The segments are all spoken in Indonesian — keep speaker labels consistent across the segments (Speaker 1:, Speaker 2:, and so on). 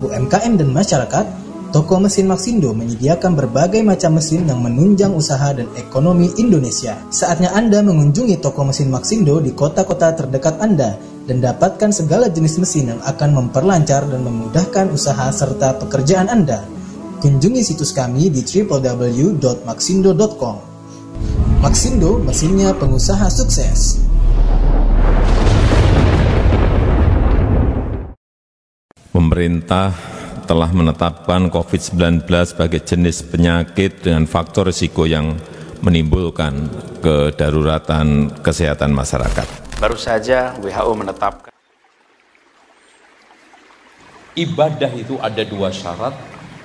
Speaker 1: UMKM dan masyarakat, toko mesin Maxindo menyediakan berbagai macam mesin yang menunjang usaha dan ekonomi Indonesia. Saatnya Anda mengunjungi toko mesin Maxindo di kota-kota terdekat Anda dan dapatkan segala jenis mesin yang akan memperlancar dan memudahkan usaha serta pekerjaan Anda. Kunjungi situs kami di www.maxindo.com. Maxindo, mesinnya pengusaha sukses. pemerintah telah menetapkan COVID-19 sebagai jenis penyakit dengan faktor risiko yang menimbulkan kedaruratan kesehatan masyarakat. Baru saja WHO menetapkan ibadah itu ada dua syarat.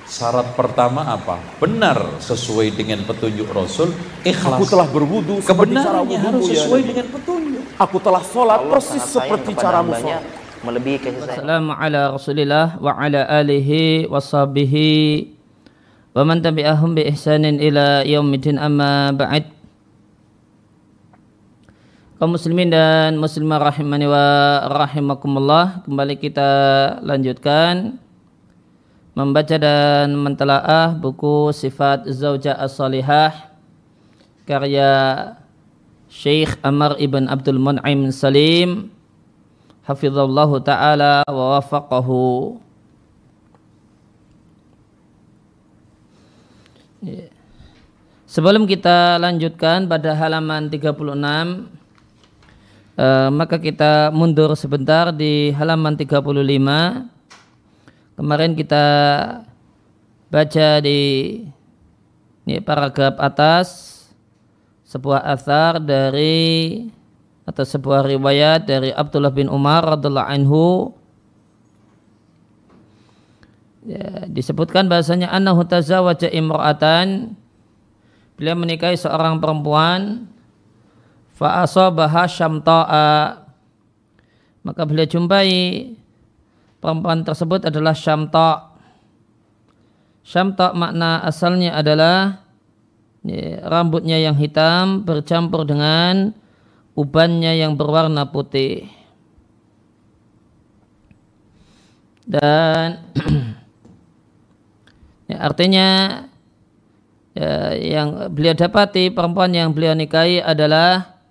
Speaker 1: Syarat pertama apa? Benar sesuai dengan petunjuk
Speaker 2: Rasul. Ikhlas. Aku telah berwudu. Kebenarannya harus sesuai ya.
Speaker 1: dengan petunjuk. Aku telah sholat Allah persis seperti caramu sholat melebihi kasih
Speaker 2: sayang. Assalamu ala Rasulillah wa ala alihi wa sahbihi wa man tabi'ahum bi ihsanin ila amma ba'd. Kaum muslimin dan muslimah rahimani wa rahimakumullah, kembali kita lanjutkan membaca dan mentelaah buku Sifat Zaujah As-Salihah karya Syekh Amar Ibn Abdul Mun'im Salim hafizallahu taala wa wafaqahu ya. Sebelum kita lanjutkan pada halaman 36 eh, maka kita mundur sebentar di halaman 35 kemarin kita baca di ini paragraf atas sebuah asar dari atau sebuah riwayat dari Abdullah bin Umar radhiallahu anhu ya, disebutkan bahasanya annahu tazawwaja imra'atan beliau menikahi seorang perempuan fa asabaha syamta'a maka beliau jumpai perempuan tersebut adalah syamta' syamta' makna asalnya adalah ya, rambutnya yang hitam bercampur dengan ubannya yang berwarna putih. Dan ya, artinya ya, yang beliau dapati perempuan yang beliau nikahi adalah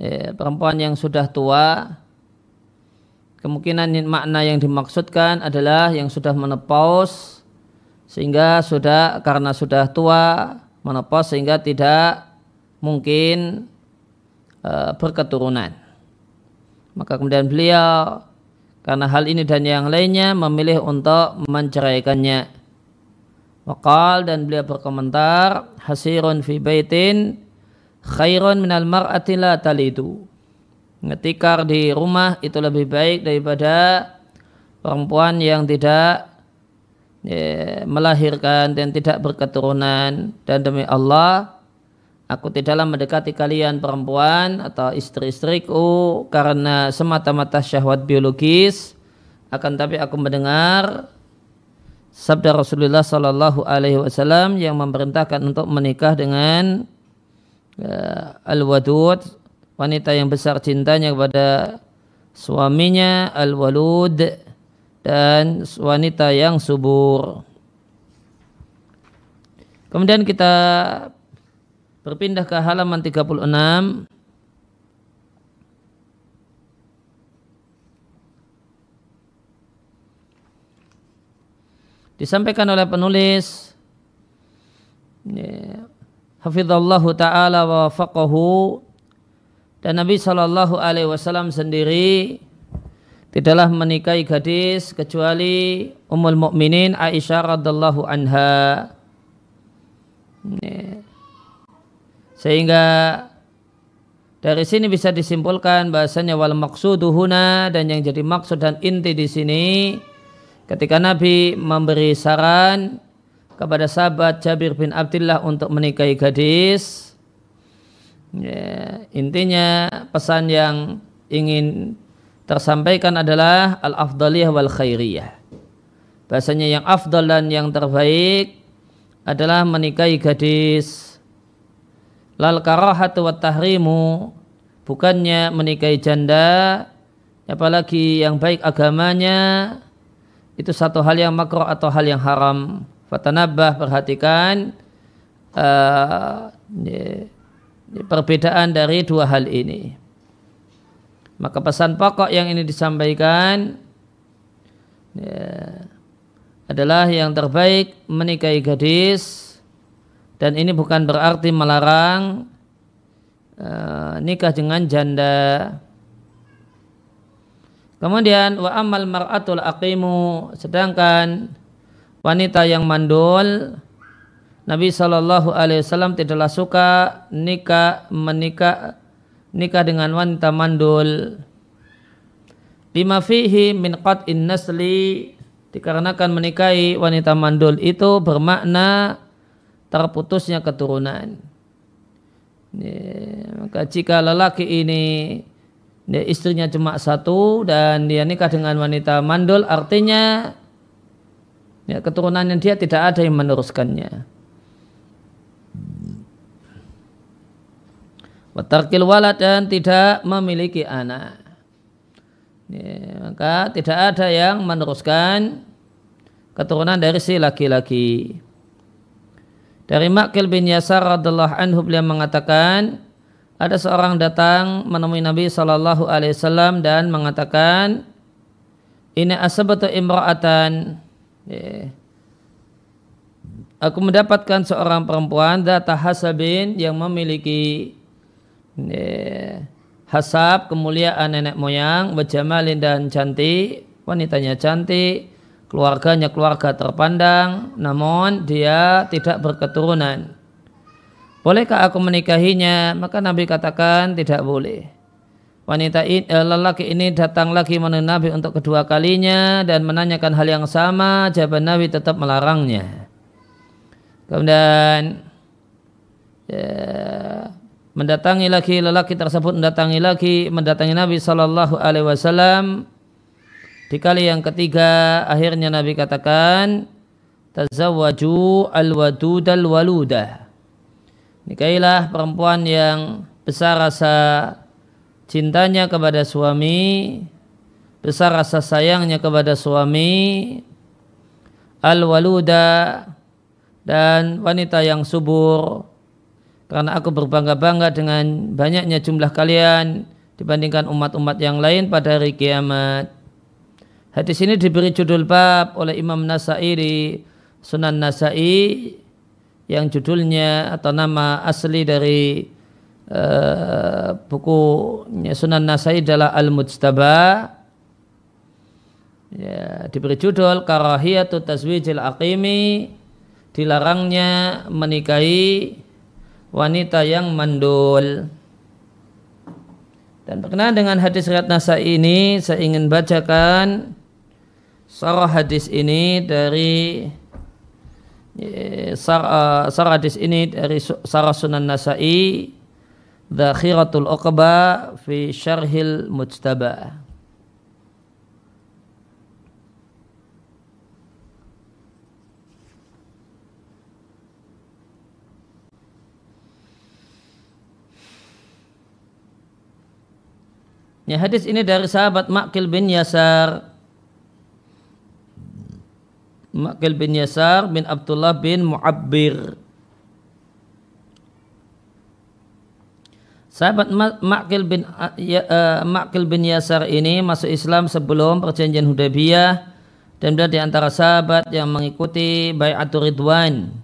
Speaker 2: ya, perempuan yang sudah tua. Kemungkinan makna yang dimaksudkan adalah yang sudah menopause sehingga sudah karena sudah tua menopause sehingga tidak mungkin Eh, berketurunan. Maka kemudian beliau karena hal ini dan yang lainnya memilih untuk menceraikannya. Wakal dan beliau berkomentar hasirun fi baitin khairun minal mar'ati la talidu. Ngetikar di rumah itu lebih baik daripada perempuan yang tidak ya, melahirkan dan tidak berketurunan dan demi Allah Aku tidaklah mendekati kalian perempuan atau istri-istriku karena semata-mata syahwat biologis. Akan tapi aku mendengar sabda Rasulullah Sallallahu Alaihi Wasallam yang memerintahkan untuk menikah dengan uh, al-wadud wanita yang besar cintanya kepada suaminya al-walud dan wanita yang subur. Kemudian kita Berpindah ke halaman 36 disampaikan oleh penulis ya, taala wa faqahu dan Nabi Shallallahu alaihi wasallam sendiri tidaklah menikahi gadis kecuali Ummul Mukminin Aisyah radhiallahu anha Sehingga dari sini bisa disimpulkan bahasanya wal maksuduhuna dan yang jadi maksud dan inti di sini ketika Nabi memberi saran kepada sahabat Jabir bin Abdullah untuk menikahi gadis. Ya, intinya pesan yang ingin tersampaikan adalah al-afdaliyah wal khairiyah. Bahasanya yang afdal dan yang terbaik adalah menikahi gadis lal karahatu wat tahrimu bukannya menikahi janda apalagi yang baik agamanya itu satu hal yang makro atau hal yang haram fatanabah perhatikan uh, perbedaan dari dua hal ini maka pesan pokok yang ini disampaikan ya, adalah yang terbaik menikahi gadis dan ini bukan berarti melarang uh, nikah dengan janda. Kemudian wa amal mar'atul aqimu sedangkan wanita yang mandul Nabi Shallallahu alaihi wasallam tidaklah suka nikah menikah nikah dengan wanita mandul. Lima fihi min qat'in nasli dikarenakan menikahi wanita mandul itu bermakna terputusnya keturunan. Ya, maka jika lelaki ini dia istrinya cuma satu dan dia nikah dengan wanita mandul artinya ya, keturunannya dia tidak ada yang meneruskannya. Watarkil walad dan tidak memiliki anak. Ya, maka tidak ada yang meneruskan keturunan dari si laki-laki. Dari Makil bin Yasar radhiallahu anhu beliau mengatakan ada seorang datang menemui Nabi sallallahu Alaihi Wasallam dan mengatakan ini asabatu imro'atan ya. aku mendapatkan seorang perempuan data hasabin yang memiliki ya, hasab kemuliaan nenek moyang berjama'lin dan cantik wanitanya cantik keluarganya keluarga terpandang namun dia tidak berketurunan. Bolehkah aku menikahinya? Maka Nabi katakan tidak boleh. Wanita ini, eh, lelaki ini datang lagi menemui Nabi untuk kedua kalinya dan menanyakan hal yang sama, jawaban Nabi tetap melarangnya. Kemudian ya, mendatangi lagi lelaki tersebut mendatangi lagi mendatangi Nabi saw di kali yang ketiga akhirnya Nabi katakan tazawwaju al waludah Nikailah perempuan yang besar rasa cintanya kepada suami, besar rasa sayangnya kepada suami, al dan wanita yang subur karena aku berbangga-bangga dengan banyaknya jumlah kalian dibandingkan umat-umat yang lain pada hari kiamat. Hadis ini diberi judul bab oleh Imam Nasai di Sunan Nasai yang judulnya atau nama asli dari uh, eh, buku Sunan Nasai adalah Al-Mujtaba ya, diberi judul Karahiyatu Tazwijil Aqimi dilarangnya menikahi wanita yang mandul dan berkenaan dengan hadis riwayat Nasai ini saya ingin bacakan Sarah hadis ini dari eh, sarah, eh, sarah hadis ini dari sarah sunan nasai Dakhiratul Uqba fi Syarhil Mujtaba. Ya, hadis ini dari sahabat Makil bin Yasar Makil bin Yasar bin Abdullah bin Mu'abbir. Sahabat Makil bin uh, ya- Makil bin Yasar ini masuk Islam sebelum perjanjian Hudaybiyah dan berada di antara sahabat yang mengikuti Bayatul Ridwan.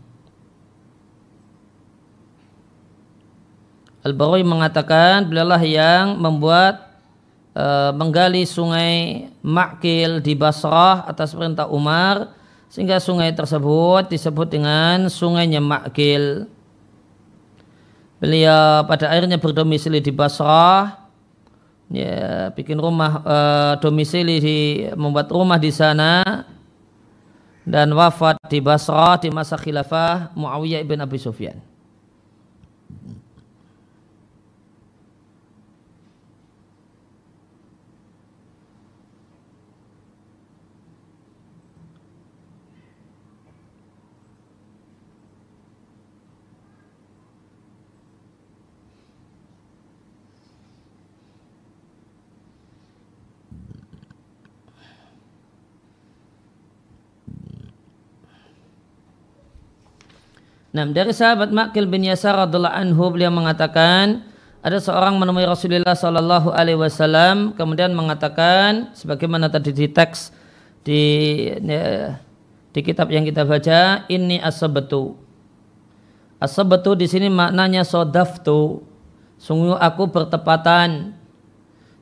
Speaker 2: Al-Barawi mengatakan belalah yang membuat uh, menggali sungai Makil di Basrah atas perintah Umar sehingga sungai tersebut disebut dengan sungainya Makgil. Beliau pada akhirnya berdomisili di Basrah. Ya, bikin rumah e, domisili di membuat rumah di sana dan wafat di Basrah di masa khilafah Muawiyah ibn Abi Sufyan. Nah, dari sahabat Makil bin Yasar radhiallahu anhu beliau mengatakan ada seorang menemui Rasulullah Shallallahu Alaihi Wasallam kemudian mengatakan sebagaimana tadi di teks di ya, di kitab yang kita baca ini asabatu asabatu di sini maknanya sodaftu sungguh aku bertepatan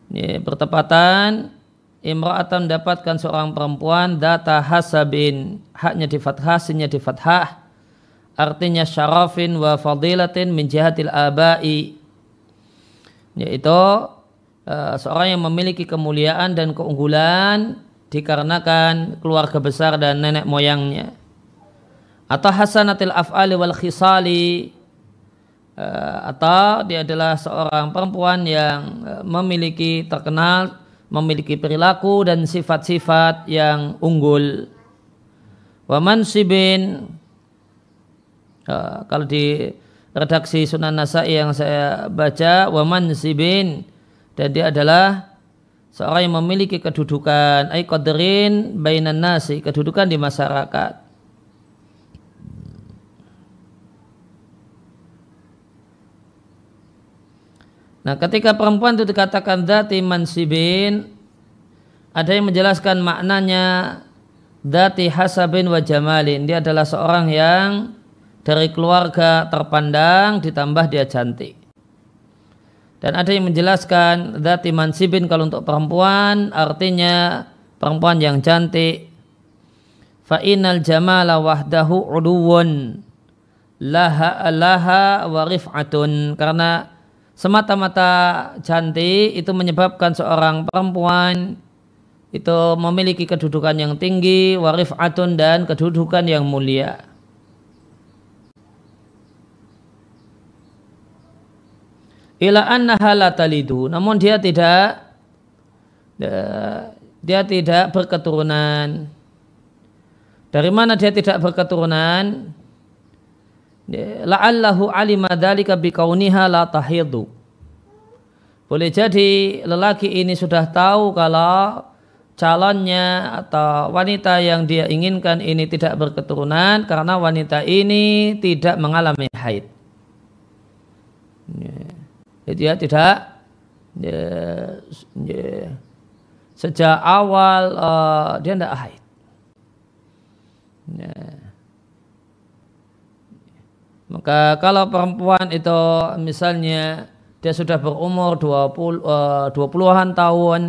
Speaker 2: ini ya, bertepatan imra'atan mendapatkan seorang perempuan data hasabin haknya di fathah sinnya di fathah artinya syarafin wa fadilatin min jihatil abai yaitu eh, seorang yang memiliki kemuliaan dan keunggulan dikarenakan keluarga besar dan nenek moyangnya atau hasanatil af'ali wal khisali eh, atau dia adalah seorang perempuan yang eh, memiliki terkenal memiliki perilaku dan sifat-sifat yang unggul wa mansibin Ya, kalau di redaksi Sunan Nasai yang saya baca waman sibin dan dia adalah seorang yang memiliki kedudukan ay qadrin bainan nasi kedudukan di masyarakat Nah, ketika perempuan itu dikatakan dati mansibin, ada yang menjelaskan maknanya dati hasabin wa jamalin. Dia adalah seorang yang dari keluarga terpandang ditambah dia cantik. Dan ada yang menjelaskan dati mansibin kalau untuk perempuan artinya perempuan yang cantik. Fa jamala wahdahu uduwun laha laha warif'atun karena semata-mata cantik itu menyebabkan seorang perempuan itu memiliki kedudukan yang tinggi, warif adun dan kedudukan yang mulia. ila annaha la talidu namun dia tidak eh, dia tidak berketurunan dari mana dia tidak berketurunan eh, la'allahu alima dzalika biqauniha la tahidu boleh jadi lelaki ini sudah tahu kalau calonnya atau wanita yang dia inginkan ini tidak berketurunan karena wanita ini tidak mengalami haid. Ya. Jadi ya, tidak ya, ya, sejak awal uh, dia tidak haid. Ya. Maka kalau perempuan itu misalnya dia sudah berumur 20 uh, 20-an tahun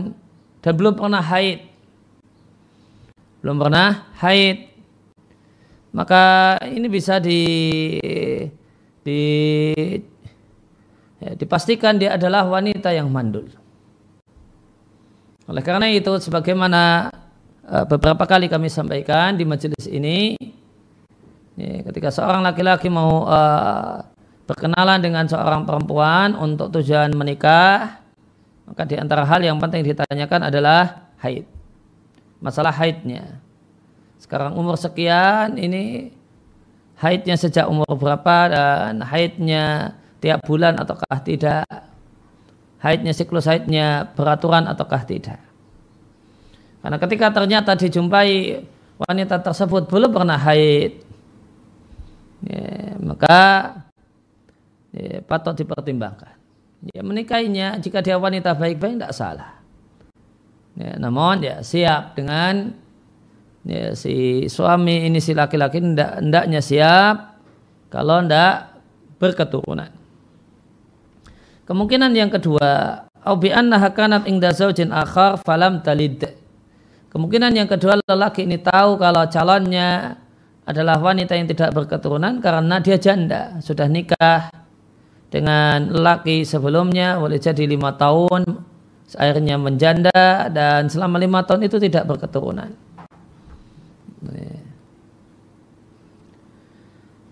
Speaker 2: dan belum pernah haid. Belum pernah haid. Maka ini bisa di di ya, dipastikan dia adalah wanita yang mandul. Oleh karena itu, sebagaimana e, beberapa kali kami sampaikan di majelis ini, ya, ketika seorang laki-laki mau uh, berkenalan dengan seorang perempuan untuk tujuan menikah, maka di antara hal yang penting ditanyakan adalah haid. Masalah haidnya. Sekarang umur sekian, ini haidnya sejak umur berapa dan haidnya tiap bulan ataukah tidak haidnya siklus haidnya beraturan ataukah tidak karena ketika ternyata dijumpai wanita tersebut belum pernah haid ya, maka ya, patut dipertimbangkan ya, menikahinya jika dia wanita baik-baik tidak salah ya, namun ya siap dengan ya, si suami ini si laki-laki tidaknya -laki, siap kalau tidak berketurunan Kemungkinan yang kedua, au nahakanat annaha akhar falam talid. Kemungkinan yang kedua lelaki ini tahu kalau calonnya adalah wanita yang tidak berketurunan karena dia janda, sudah nikah dengan lelaki sebelumnya boleh jadi lima tahun akhirnya menjanda dan selama lima tahun itu tidak berketurunan.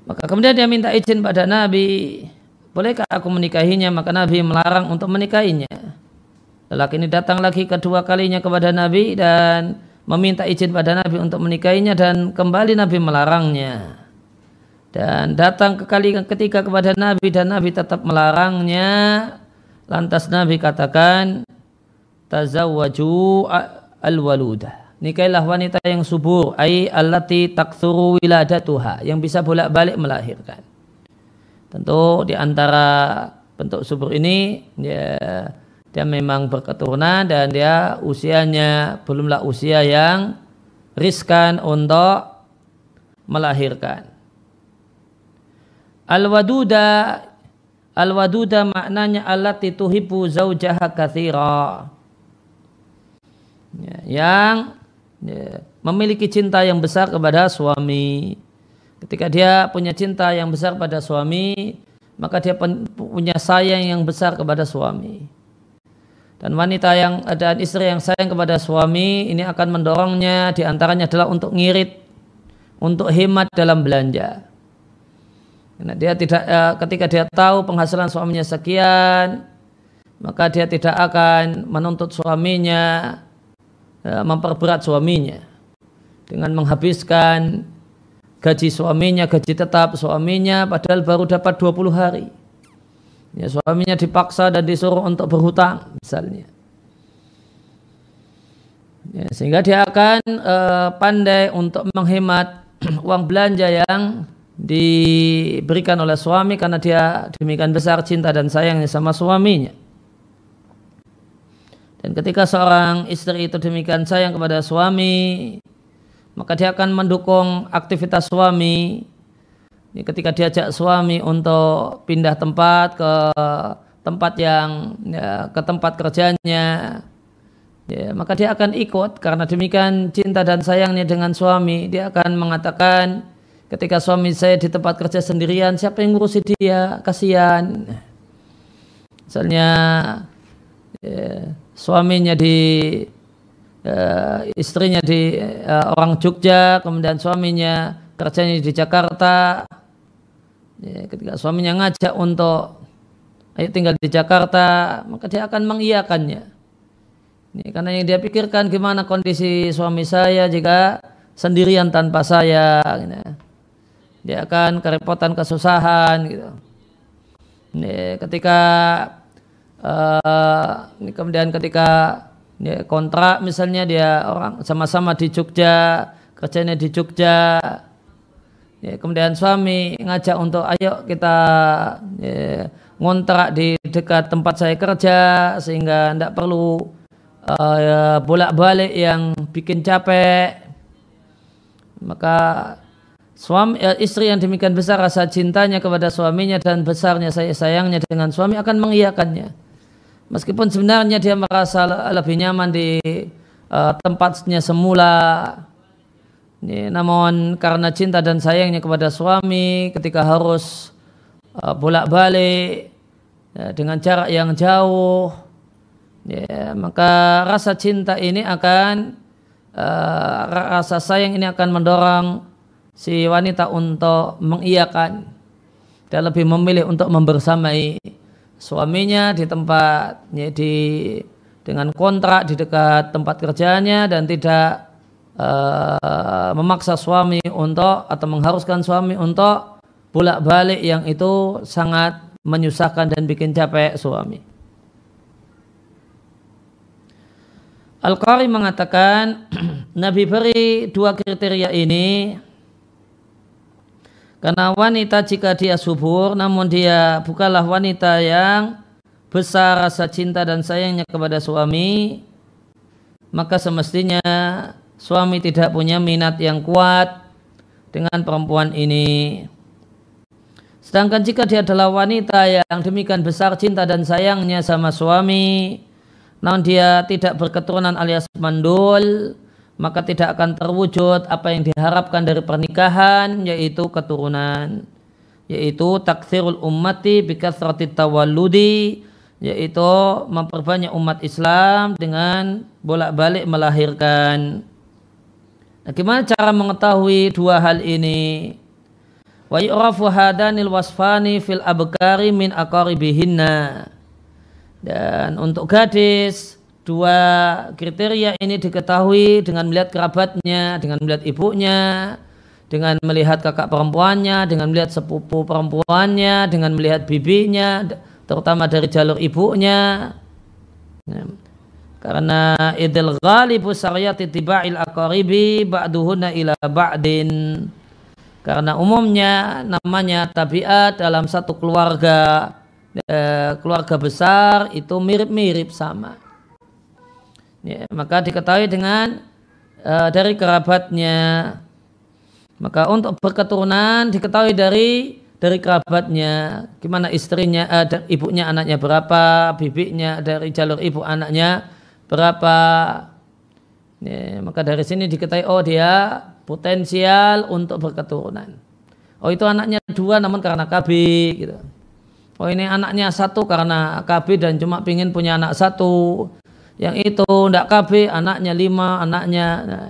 Speaker 2: Maka kemudian dia minta izin pada Nabi bolehkah aku menikahinya? Maka Nabi melarang untuk menikahinya. Lelaki ini datang lagi kedua kalinya kepada Nabi dan meminta izin pada Nabi untuk menikahinya dan kembali Nabi melarangnya. Dan datang ke kali ketiga kepada Nabi dan Nabi tetap melarangnya. Lantas Nabi katakan, tazawwaju al-waluda. Nikailah wanita yang subur, ai allati taksuru wiladatuha, yang bisa bolak-balik melahirkan. Tentu di antara bentuk subur ini ya dia memang berketurunan dan dia usianya belumlah usia yang riskan untuk melahirkan. Al-waduda Al-waduda maknanya allati tituhibu zaujaha kathira. Ya, yang ya, memiliki cinta yang besar kepada suami. Ketika dia punya cinta yang besar pada suami, maka dia punya sayang yang besar kepada suami. Dan wanita yang dan istri yang sayang kepada suami ini akan mendorongnya diantaranya adalah untuk ngirit, untuk hemat dalam belanja. Nah, dia tidak eh, ketika dia tahu penghasilan suaminya sekian, maka dia tidak akan menuntut suaminya eh, memperberat suaminya dengan menghabiskan gaji suaminya, gaji tetap suaminya padahal baru dapat 20 hari. Ya, suaminya dipaksa dan disuruh untuk berhutang misalnya. Ya, sehingga dia akan uh, pandai untuk menghemat uang belanja yang diberikan oleh suami karena dia demikian besar cinta dan sayangnya sama suaminya. Dan ketika seorang istri itu demikian sayang kepada suami, maka dia akan mendukung aktivitas suami ketika diajak suami untuk pindah tempat ke tempat yang ya, ke tempat kerjanya ya, maka dia akan ikut karena demikian cinta dan sayangnya dengan suami dia akan mengatakan ketika suami saya di tempat kerja sendirian siapa yang ngurusi dia kasihan misalnya ya, suaminya di uh, istrinya di uh, orang Jogja, kemudian suaminya kerjanya di Jakarta. Ya, ketika suaminya ngajak untuk ayo tinggal di Jakarta, maka dia akan mengiyakannya. Ini karena yang dia pikirkan gimana kondisi suami saya jika sendirian tanpa saya. Gitu. Dia akan kerepotan, kesusahan gitu. Ini ketika uh, kemudian ketika ya, kontrak misalnya dia orang sama-sama di Jogja kerjanya di Jogja ya, kemudian suami ngajak untuk ayo kita ya, ngontrak di dekat tempat saya kerja sehingga tidak perlu uh, bolak-balik yang bikin capek maka suami eh, istri yang demikian besar rasa cintanya kepada suaminya dan besarnya saya sayangnya dengan suami akan mengiyakannya meskipun sebenarnya dia merasa lebih nyaman di uh, tempatnya semula ini, namun karena cinta dan sayangnya kepada suami ketika harus uh, bolak-balik ya, dengan jarak yang jauh ya, maka rasa cinta ini akan uh, rasa sayang ini akan mendorong si wanita untuk mengiyakan dan lebih memilih untuk membersamai suaminya di tempat ya, di dengan kontrak di dekat tempat kerjanya dan tidak uh, memaksa suami untuk atau mengharuskan suami untuk bolak-balik yang itu sangat menyusahkan dan bikin capek suami. Al-Qari mengatakan Nabi beri dua kriteria ini karena wanita jika dia subur namun dia bukanlah wanita yang besar rasa cinta dan sayangnya kepada suami maka semestinya suami tidak punya minat yang kuat dengan perempuan ini. Sedangkan jika dia adalah wanita yang demikian besar cinta dan sayangnya sama suami namun dia tidak berketurunan alias mandul maka tidak akan terwujud apa yang diharapkan dari pernikahan yaitu keturunan yaitu taksirul ummati bikasrati tawalludi yaitu memperbanyak umat Islam dengan bolak-balik melahirkan. Nah, gimana cara mengetahui dua hal ini? Wa yu'rafu hadanil wasfani fil abkari min aqaribihinna. Dan untuk gadis, dua kriteria ini diketahui dengan melihat kerabatnya, dengan melihat ibunya, dengan melihat kakak perempuannya, dengan melihat sepupu perempuannya, dengan melihat bibinya, terutama dari jalur ibunya. Ya. Karena idil ghalibu syariyati tiba'il akaribi ba'duhuna ila ba'din. Karena umumnya namanya tabiat dalam satu keluarga, eh, keluarga besar itu mirip-mirip sama ya, maka diketahui dengan uh, dari kerabatnya maka untuk berketurunan diketahui dari dari kerabatnya gimana istrinya uh, ibunya anaknya berapa bibiknya dari jalur ibu anaknya berapa ya, maka dari sini diketahui oh dia potensial untuk berketurunan oh itu anaknya dua namun karena KB gitu oh ini anaknya satu karena KB dan cuma pingin punya anak satu yang itu tidak KB anaknya lima anaknya nah,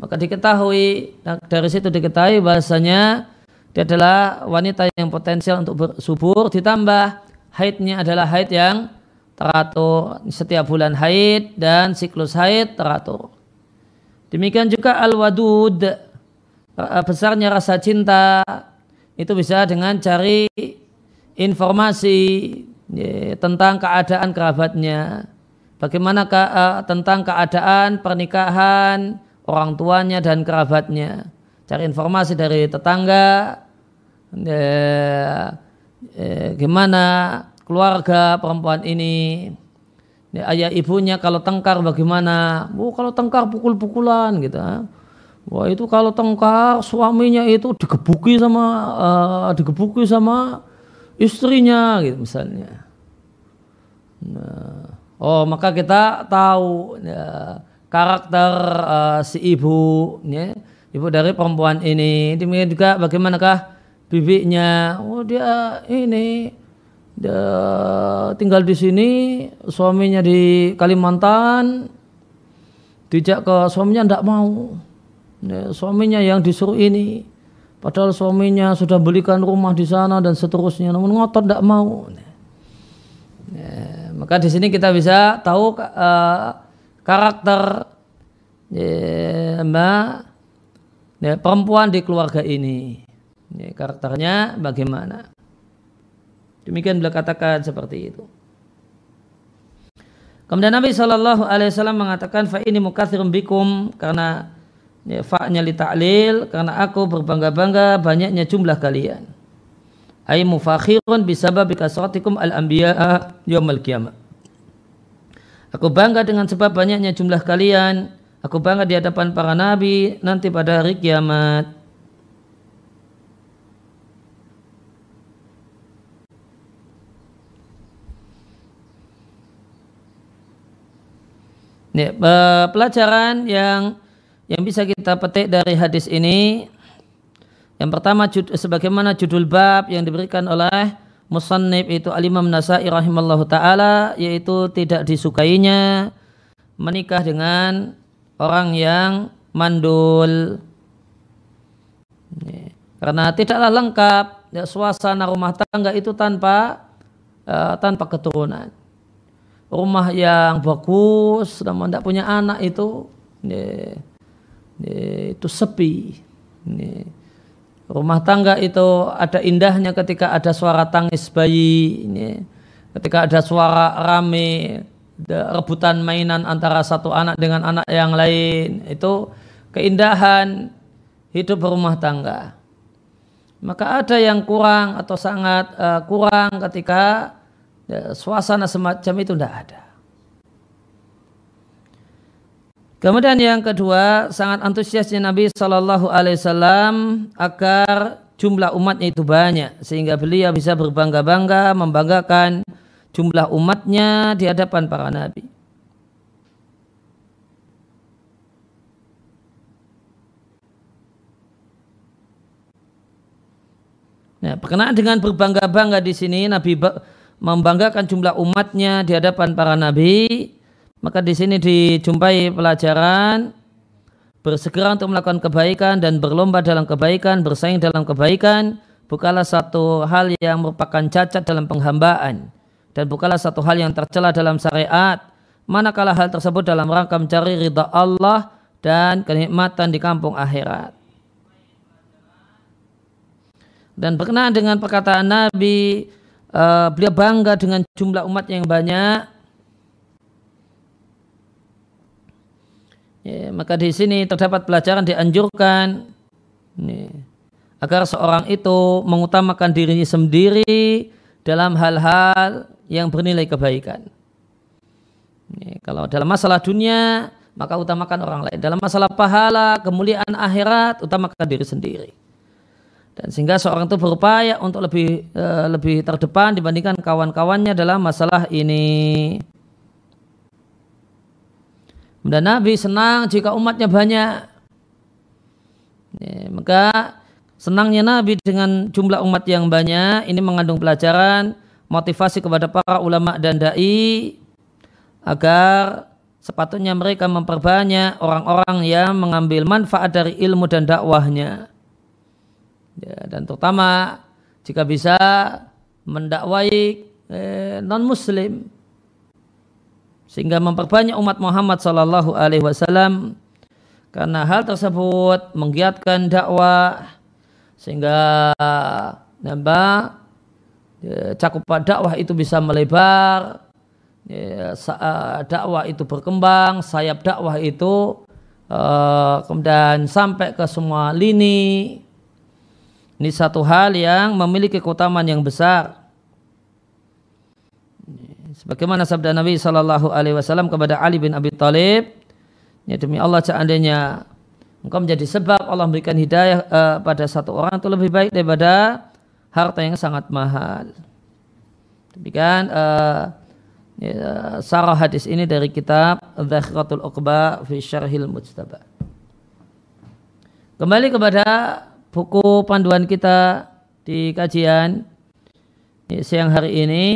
Speaker 2: maka diketahui nah, dari situ diketahui bahasanya dia adalah wanita yang potensial untuk subur ditambah haidnya adalah haid yang teratur setiap bulan haid dan siklus haid teratur demikian juga al-wadud eh, besarnya rasa cinta itu bisa dengan cari informasi ya, tentang keadaan kerabatnya Bagaimana ke, uh, tentang keadaan pernikahan orang tuanya dan kerabatnya? Cari informasi dari tetangga, eh, eh, gimana keluarga perempuan ini, ya, ayah ibunya kalau tengkar bagaimana? Oh, kalau tengkar pukul-pukulan gitu. Wah itu kalau tengkar suaminya itu digebuki sama uh, digebuki sama istrinya gitu misalnya. Nah, Oh, maka kita tahu ya, karakter uh, si ibu, ya, ibu dari perempuan ini. Demikian juga bagaimanakah bibinya? Oh, dia ini dia tinggal di sini, suaminya di Kalimantan. tidak ke suaminya tidak mau. Ya, suaminya yang disuruh ini. Padahal suaminya sudah belikan rumah di sana dan seterusnya. Namun ngotot tidak mau. Ya maka di sini kita bisa tahu uh, karakter ya, mbak ya, perempuan di keluarga ini. Ya, karakternya bagaimana? Demikian beliau katakan seperti itu. Kemudian Nabi Shallallahu Alaihi Wasallam mengatakan, fa ini mukathirum bikum karena ya, fa'nya li ta'lil karena aku berbangga-bangga banyaknya jumlah kalian ay mufakhirun bisabab kasratikum al-anbiya al qiyamah Aku bangga dengan sebab banyaknya jumlah kalian. Aku bangga di hadapan para nabi nanti pada hari kiamat. Nih eh, pelajaran yang yang bisa kita petik dari hadis ini yang pertama sebagaimana judul bab yang diberikan oleh Musannif itu Al-Imam Nasai rahimallahu taala yaitu tidak disukainya menikah dengan orang yang mandul. Karena tidaklah lengkap ya, suasana rumah tangga itu tanpa uh, tanpa keturunan. Rumah yang bagus namun tidak punya anak itu ya, ya, itu sepi. Ya Rumah tangga itu ada indahnya ketika ada suara tangis bayi, ini. ketika ada suara rame, rebutan mainan antara satu anak dengan anak yang lain. Itu keindahan hidup rumah tangga. Maka ada yang kurang atau sangat uh, kurang ketika ya, suasana semacam itu tidak ada. Kemudian yang kedua, sangat antusiasnya Nabi Shallallahu Alaihi Wasallam agar jumlah umatnya itu banyak sehingga beliau bisa berbangga-bangga membanggakan jumlah umatnya di hadapan para nabi. Nah, berkenaan dengan berbangga-bangga di sini Nabi membanggakan jumlah umatnya di hadapan para nabi, maka di sini dijumpai pelajaran bersegera untuk melakukan kebaikan dan berlomba dalam kebaikan, bersaing dalam kebaikan, bukanlah satu hal yang merupakan cacat dalam penghambaan dan bukanlah satu hal yang tercela dalam syariat, manakala hal tersebut dalam rangka mencari ridha Allah dan kenikmatan di kampung akhirat. Dan berkenaan dengan perkataan Nabi, eh, beliau bangga dengan jumlah umat yang banyak Ya, maka di sini terdapat pelajaran dianjurkan ini, agar seorang itu mengutamakan dirinya sendiri dalam hal-hal yang bernilai kebaikan. Ini, kalau dalam masalah dunia maka utamakan orang lain. Dalam masalah pahala, kemuliaan akhirat utamakan diri sendiri. Dan sehingga seorang itu berupaya untuk lebih eh, lebih terdepan dibandingkan kawan-kawannya dalam masalah ini. Dan Nabi senang jika umatnya banyak. Ya, maka senangnya Nabi dengan jumlah umat yang banyak ini mengandung pelajaran motivasi kepada para ulama dan dai agar sepatutnya mereka memperbanyak orang-orang yang mengambil manfaat dari ilmu dan dakwahnya. Ya, dan terutama jika bisa mendakwai eh, non-muslim sehingga memperbanyak umat Muhammad Shallallahu Alaihi Wasallam karena hal tersebut menggiatkan dakwah sehingga nambah ya, cakupan dakwah itu bisa melebar ya, eh, dakwah itu berkembang sayap dakwah itu eh, kemudian sampai ke semua lini ini satu hal yang memiliki keutamaan yang besar Sebagaimana sabda Nabi Shallallahu Alaihi Wasallam kepada Ali bin Abi Thalib, ya demi Allah seandainya engkau menjadi sebab Allah memberikan hidayah uh, pada satu orang itu lebih baik daripada harta yang sangat mahal. Demikian uh, ya, sarah hadis ini dari kitab Zakhiratul Uqba fi Syarhil Mujtaba. Kembali kepada buku panduan kita di kajian ya, siang hari ini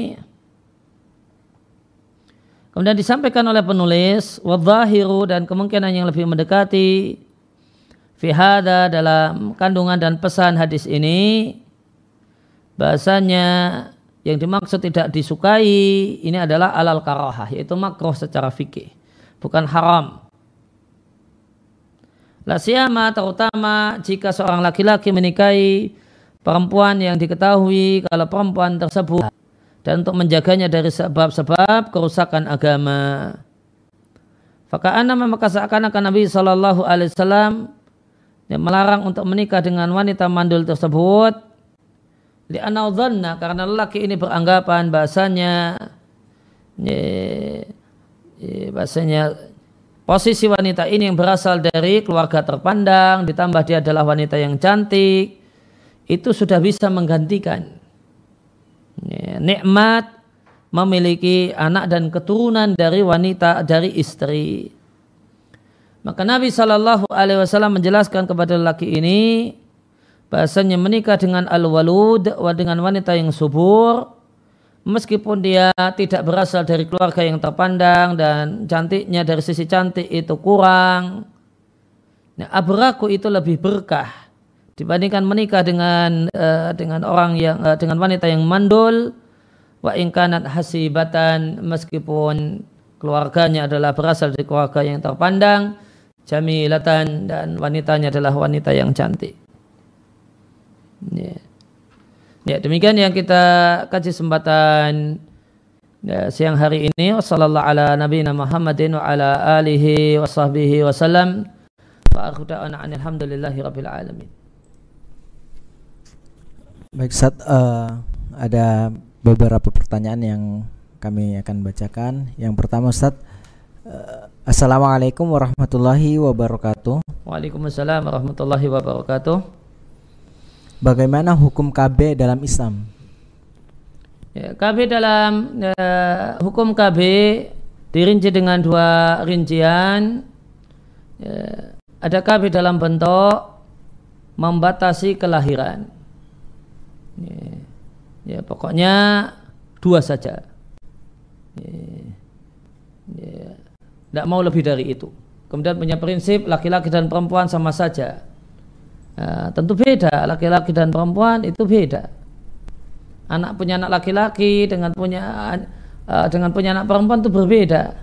Speaker 2: Kemudian disampaikan oleh penulis wadzahiru dan kemungkinan yang lebih mendekati fihada dalam kandungan dan pesan hadis ini bahasanya yang dimaksud tidak disukai ini adalah alal karohah yaitu makruh secara fikih bukan haram siyama terutama jika seorang laki-laki menikahi perempuan yang diketahui kalau perempuan tersebut dan untuk menjaganya dari sebab-sebab kerusakan agama. Fakahana maka seakan-akan Nabi Shallallahu Alaihi Wasallam yang melarang untuk menikah dengan wanita mandul tersebut. di Li'anaudhanna karena lelaki ini beranggapan bahasanya bahasanya posisi wanita ini yang berasal dari keluarga terpandang ditambah dia adalah wanita yang cantik itu sudah bisa menggantikan Ya, nikmat memiliki anak dan keturunan dari wanita dari istri. Maka Nabi Shallallahu Alaihi Wasallam menjelaskan kepada laki ini bahasanya menikah dengan al-walud dengan wanita yang subur meskipun dia tidak berasal dari keluarga yang terpandang dan cantiknya dari sisi cantik itu kurang. Nah, abraku itu lebih berkah dibandingkan menikah dengan uh, dengan orang yang uh, dengan wanita yang mandul wa ingkanat hasibatan meskipun keluarganya adalah berasal dari keluarga yang terpandang jamilatan dan wanitanya adalah wanita yang cantik ya, ya demikian yang kita kaji sembatan ya, eh, siang hari ini Wassalamualaikum ala nabiyina muhammadin wa ala alihi wa sahbihi wasallam wa akhuda'ana alhamdulillahi rabbil alamin
Speaker 1: Baik, saat uh, eh, ada beberapa pertanyaan yang kami akan bacakan. Yang pertama, Ustaz, uh, Assalamualaikum warahmatullahi wabarakatuh.
Speaker 2: Waalaikumsalam warahmatullahi wabarakatuh.
Speaker 1: Bagaimana hukum KB dalam Islam?
Speaker 2: Ya, KB dalam uh, hukum KB dirinci dengan dua rincian. Ya, ada KB dalam bentuk membatasi kelahiran Ya, ya pokoknya dua saja. Ya, ya, tidak mau lebih dari itu. Kemudian punya prinsip laki-laki dan perempuan sama saja. Nah, tentu beda laki-laki dan perempuan itu beda. Anak punya anak laki-laki dengan punya eh, dengan punya anak perempuan itu berbeda.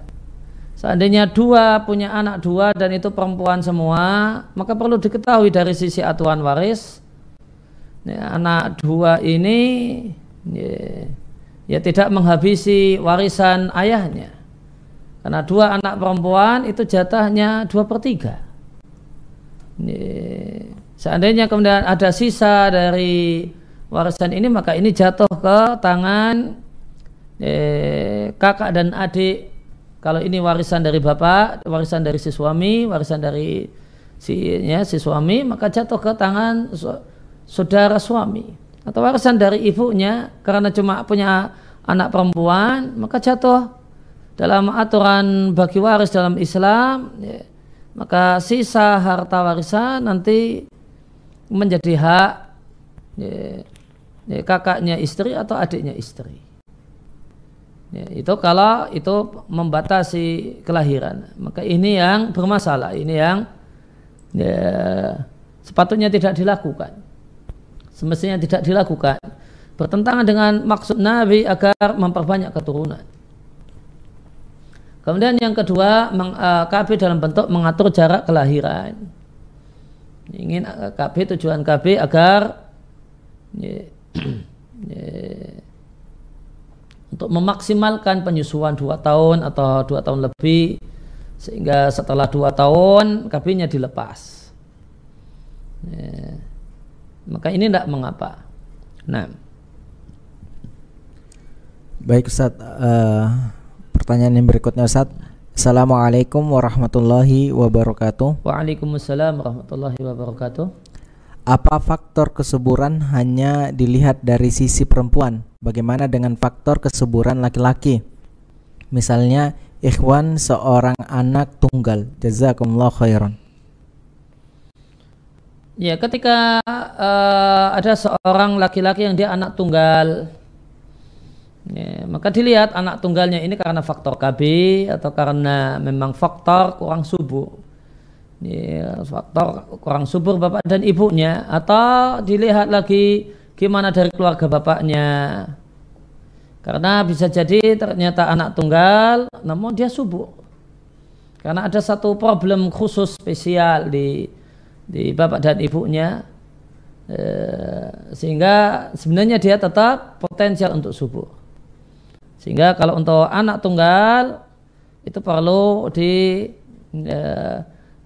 Speaker 2: Seandainya dua punya anak dua dan itu perempuan semua, maka perlu diketahui dari sisi aturan waris ya, anak dua ini ya, ya tidak menghabisi warisan ayahnya. Karena dua anak perempuan itu jatahnya dua per tiga. Ya, seandainya kemudian ada sisa dari warisan ini maka ini jatuh ke tangan ya, kakak dan adik. Kalau ini warisan dari bapak, warisan dari si suami, warisan dari si, ya, si suami maka jatuh ke tangan saudara suami atau warisan dari ibunya karena cuma punya anak perempuan maka jatuh dalam aturan bagi waris dalam Islam ya, maka sisa harta warisan nanti menjadi hak ya, ya, kakaknya istri atau adiknya istri ya, itu kalau itu membatasi kelahiran maka ini yang bermasalah ini yang ya, sepatutnya tidak dilakukan semestinya tidak dilakukan bertentangan dengan maksud Nabi agar memperbanyak keturunan. Kemudian yang kedua, e, KB dalam bentuk mengatur jarak kelahiran. Ingin e, KB tujuan KB agar ye, ye, untuk memaksimalkan penyusuan dua tahun atau dua tahun lebih sehingga setelah dua tahun KB-nya dilepas. Ye. Maka ini tidak mengapa. Nah.
Speaker 1: Baik Ustaz, uh, pertanyaan yang berikutnya Ustaz. Assalamualaikum warahmatullahi wabarakatuh.
Speaker 2: Waalaikumsalam warahmatullahi wabarakatuh.
Speaker 1: Apa faktor kesuburan hanya dilihat dari sisi perempuan? Bagaimana dengan faktor kesuburan laki-laki? Misalnya, ikhwan seorang anak tunggal. Jazakumullah khairan.
Speaker 2: Ya, ketika uh, ada seorang laki-laki yang dia anak tunggal, ya, maka dilihat anak tunggalnya ini karena faktor KB atau karena memang faktor kurang subur, ya, faktor kurang subur bapak dan ibunya, atau dilihat lagi gimana dari keluarga bapaknya. Karena bisa jadi ternyata anak tunggal, namun dia subur. Karena ada satu problem khusus spesial di di bapak dan ibunya eh, sehingga sebenarnya dia tetap potensial untuk subuh sehingga kalau untuk anak tunggal itu perlu di eh,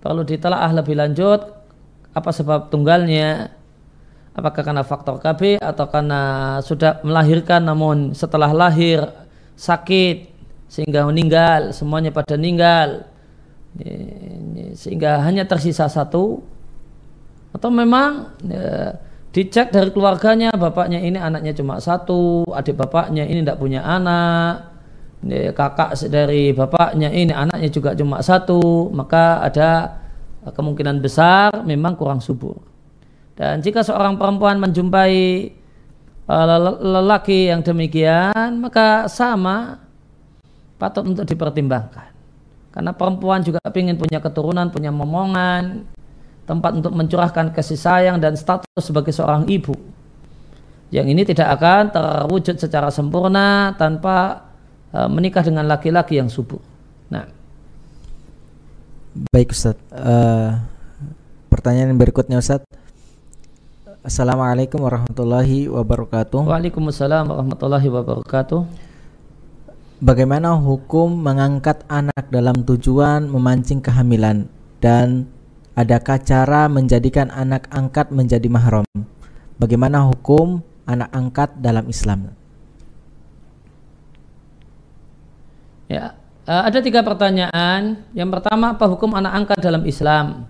Speaker 2: perlu ditelaah lebih lanjut apa sebab tunggalnya apakah karena faktor KB atau karena sudah melahirkan namun setelah lahir sakit sehingga meninggal semuanya pada meninggal eh, sehingga hanya tersisa satu atau memang ya, dicek dari keluarganya bapaknya ini anaknya cuma satu adik bapaknya ini tidak punya anak ya, kakak dari bapaknya ini anaknya juga cuma satu maka ada kemungkinan besar memang kurang subur dan jika seorang perempuan menjumpai e, lelaki yang demikian maka sama patut untuk dipertimbangkan karena perempuan juga ingin punya keturunan punya momongan tempat untuk mencurahkan kasih sayang dan status sebagai seorang ibu. Yang ini tidak akan terwujud secara sempurna tanpa e, menikah dengan laki-laki yang subur. Nah,
Speaker 1: baik Ustaz. Uh, pertanyaan berikutnya Ustaz. Assalamualaikum warahmatullahi wabarakatuh.
Speaker 2: Waalaikumsalam warahmatullahi wabarakatuh.
Speaker 1: Bagaimana hukum mengangkat anak dalam tujuan memancing kehamilan dan Adakah cara menjadikan anak angkat menjadi mahram? Bagaimana hukum anak angkat dalam Islam?
Speaker 2: Ya, eh, ada tiga pertanyaan. Yang pertama, apa hukum anak angkat dalam Islam?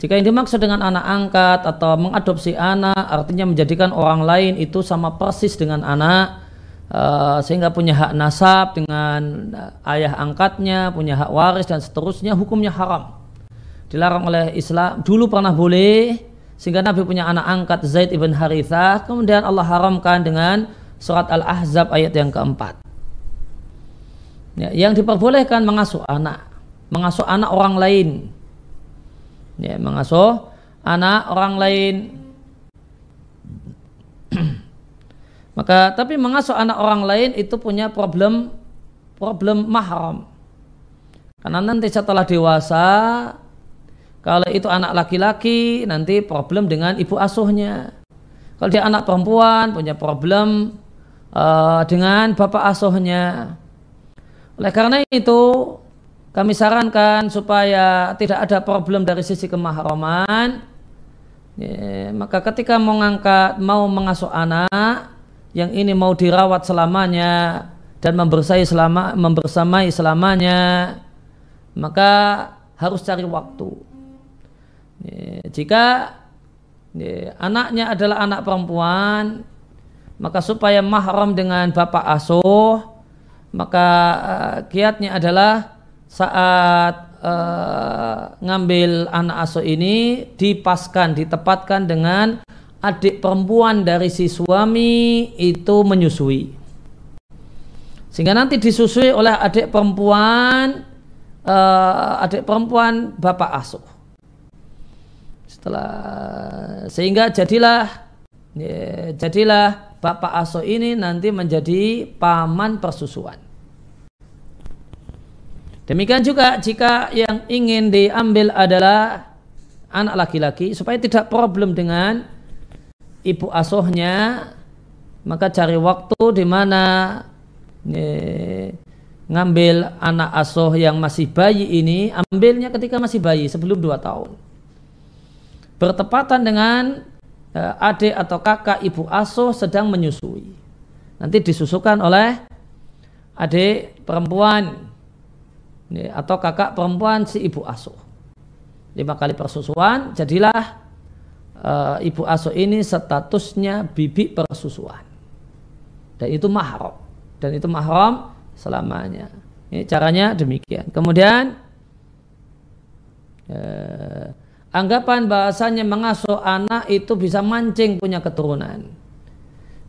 Speaker 2: Jika yang dimaksud dengan anak angkat atau mengadopsi anak, artinya menjadikan orang lain itu sama persis dengan anak, eh, sehingga punya hak nasab dengan eh, ayah angkatnya, punya hak waris dan seterusnya, hukumnya haram dilarang oleh Islam dulu pernah boleh sehingga Nabi punya anak angkat Zaid ibn Harithah kemudian Allah haramkan dengan surat Al-Ahzab ayat yang keempat ya, yang diperbolehkan mengasuh anak mengasuh anak orang lain ya, mengasuh anak orang lain maka tapi mengasuh anak orang lain itu punya problem problem mahram karena nanti setelah dewasa kalau itu anak laki-laki nanti problem dengan ibu asuhnya. Kalau dia anak perempuan punya problem uh, dengan bapak asuhnya. Oleh karena itu kami sarankan supaya tidak ada problem dari sisi kemahraman. Ya, maka ketika mau mengangkat mau mengasuh anak yang ini mau dirawat selamanya dan membersai selama membersamai selamanya, maka harus cari waktu. Jika anaknya adalah anak perempuan, maka supaya mahram dengan bapak asuh, maka eh, kiatnya adalah saat eh, ngambil anak asuh ini dipaskan, ditempatkan dengan adik perempuan dari si suami itu menyusui. Sehingga nanti disusui oleh adik perempuan, uh, adik perempuan bapak asuh telah sehingga jadilah ya, jadilah bapak aso ini nanti menjadi paman persusuan. Demikian juga jika yang ingin diambil adalah anak laki-laki supaya tidak problem dengan ibu asuhnya maka cari waktu di mana ya, ngambil anak asuh yang masih bayi ini ambilnya ketika masih bayi sebelum dua tahun bertepatan dengan eh, adik atau kakak ibu asuh sedang menyusui. Nanti disusukan oleh adik perempuan atau kakak perempuan si ibu asuh. Lima kali persusuan jadilah eh, ibu asuh ini statusnya bibi persusuan. Dan itu mahram. Dan itu mahram selamanya. Ini caranya demikian. Kemudian eh, anggapan bahasanya mengasuh anak itu bisa mancing punya keturunan.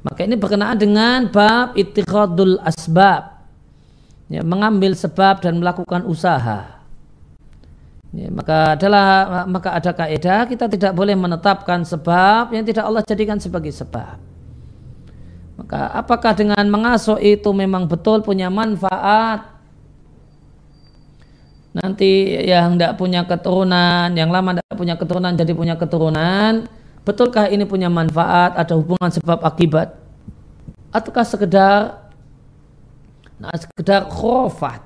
Speaker 2: Maka ini berkenaan dengan bab itikadul asbab. Ya, mengambil sebab dan melakukan usaha. Ya, maka adalah maka ada kaidah kita tidak boleh menetapkan sebab yang tidak Allah jadikan sebagai sebab. Maka apakah dengan mengasuh itu memang betul punya manfaat nanti yang tidak punya keturunan, yang lama tidak punya keturunan jadi punya keturunan, betulkah ini punya manfaat, ada hubungan sebab akibat? Ataukah sekedar nah sekedar khurafat?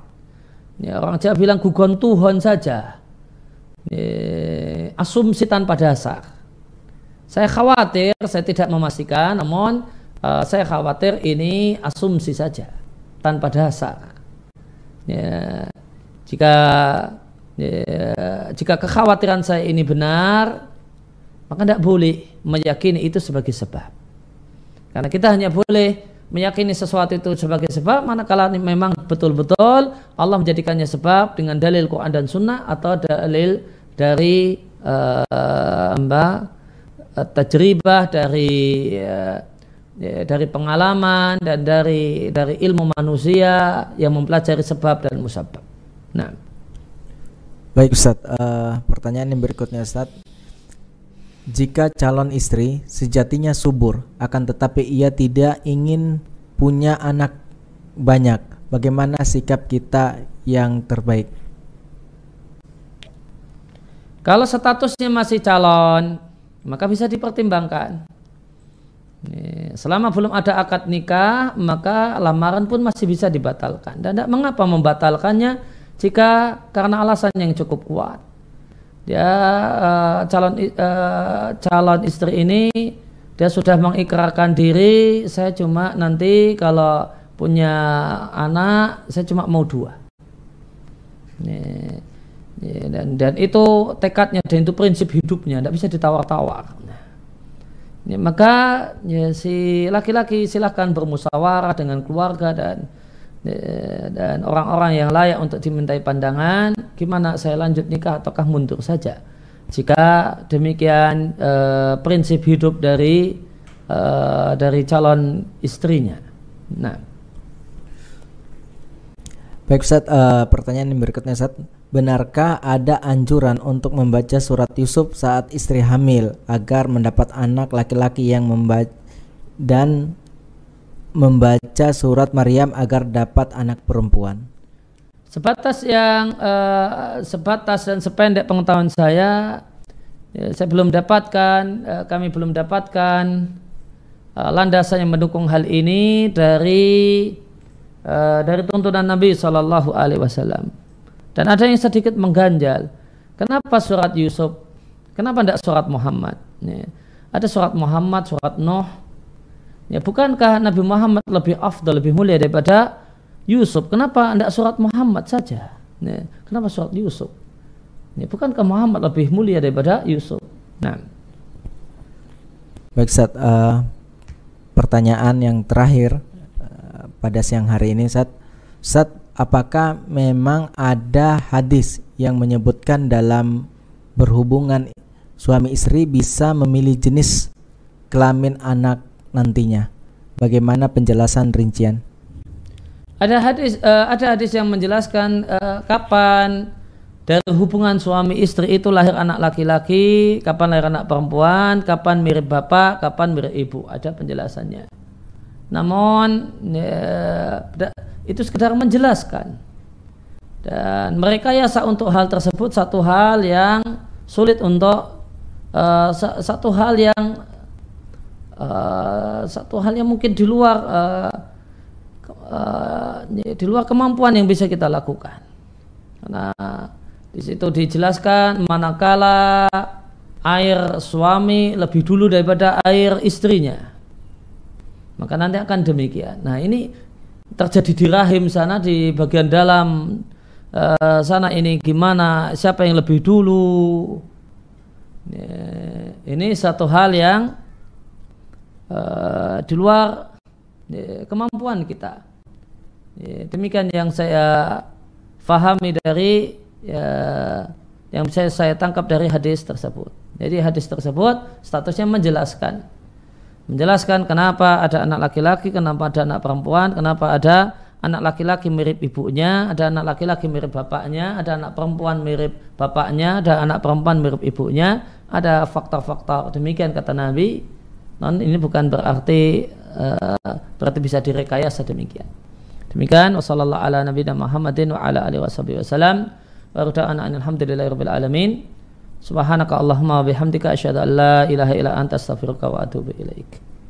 Speaker 2: Ya, orang Jawa bilang gugon Tuhan saja. Ya, asumsi tanpa dasar. Saya khawatir, saya tidak memastikan, namun eh, saya khawatir ini asumsi saja tanpa dasar. Ya, jika ya, jika kekhawatiran saya ini benar, maka tidak boleh meyakini itu sebagai sebab. Karena kita hanya boleh meyakini sesuatu itu sebagai sebab manakala memang betul-betul Allah menjadikannya sebab dengan dalil Quran dan Sunnah atau dalil dari uh, eh, mbak uh, tajribah dari eh, ya, dari pengalaman dan dari dari ilmu manusia yang mempelajari sebab dan musabab. Nah.
Speaker 1: Baik Ustadz, uh, pertanyaan yang berikutnya Ustadz. Jika calon istri sejatinya subur, akan tetapi ia tidak ingin punya anak banyak, bagaimana sikap kita yang terbaik?
Speaker 2: Kalau statusnya masih calon, maka bisa dipertimbangkan. Selama belum ada akad nikah, maka lamaran pun masih bisa dibatalkan. Dan mengapa membatalkannya jika karena alasan yang cukup kuat dia uh, calon uh, calon istri ini dia sudah mengikrarkan diri saya cuma nanti kalau punya anak saya cuma mau dua ini, ini, dan dan itu tekadnya dan itu prinsip hidupnya tidak bisa ditawar-tawar ini, maka ya, si laki-laki silahkan bermusyawarah dengan keluarga dan Eh, dan orang-orang yang layak untuk dimintai pandangan gimana saya lanjut nikah ataukah mundur saja jika demikian e, prinsip hidup dari e, dari calon istrinya nah
Speaker 1: baik Ustaz e, pertanyaan yang berikutnya Ustaz benarkah ada anjuran untuk membaca surat Yusuf saat istri hamil agar mendapat anak laki-laki yang membaca dan membaca surat Maryam agar dapat anak perempuan.
Speaker 2: Sebatas yang uh, sebatas dan sependek pengetahuan saya, ya, saya belum dapatkan, uh, kami belum dapatkan uh, landasan yang mendukung hal ini dari uh, dari tuntunan Nabi Shallallahu Alaihi Wasallam. Dan ada yang sedikit mengganjal. Kenapa surat Yusuf? Kenapa tidak surat Muhammad? Ya. Ada surat Muhammad, surat Nuh, Ya, bukankah Nabi Muhammad lebih afdal, lebih mulia daripada Yusuf? Kenapa tidak surat Muhammad saja? Ya, kenapa surat Yusuf? Ya, bukankah Muhammad lebih mulia daripada Yusuf? Nah.
Speaker 1: Baik, Sat, uh, eh, pertanyaan yang terakhir uh, pada siang hari ini, Sat. Sat, apakah memang ada hadis yang menyebutkan dalam berhubungan suami istri bisa memilih jenis kelamin anak nantinya. Bagaimana penjelasan rincian?
Speaker 2: Ada hadis uh, ada hadis yang menjelaskan uh, kapan dari hubungan suami istri itu lahir anak laki-laki, kapan lahir anak perempuan, kapan mirip bapak, kapan mirip ibu. Ada penjelasannya. Namun ya, itu sekedar menjelaskan. Dan mereka yasa untuk hal tersebut satu hal yang sulit untuk uh, satu hal yang uh, satu hal yang mungkin di luar uh, uh, di luar kemampuan yang bisa kita lakukan. Karena di situ dijelaskan manakala air suami lebih dulu daripada air istrinya. Maka nanti akan demikian. Nah, ini terjadi di rahim sana di bagian dalam uh, sana ini gimana siapa yang lebih dulu. Ini satu hal yang Eh, di luar ya, kemampuan kita. Ya, demikian yang saya fahami dari ya, yang saya saya tangkap dari hadis tersebut. Jadi hadis tersebut statusnya menjelaskan menjelaskan kenapa ada anak laki-laki, kenapa ada anak perempuan, kenapa ada anak laki-laki mirip ibunya, ada anak laki-laki mirip bapaknya, ada anak perempuan mirip bapaknya, ada anak perempuan mirip ibunya, ada faktor-faktor demikian kata Nabi non ini bukan berarti uh, berarti bisa direkayasa demikian demikian wasallallahu ala nabiyina Muhammadin wa ala alihi wasallam wa ruta'ana alhamdulillahirabbil alamin subhanaka allahumma wa bihamdika asyhadu an la ilaha illa anta astaghfiruka wa atubu ilaika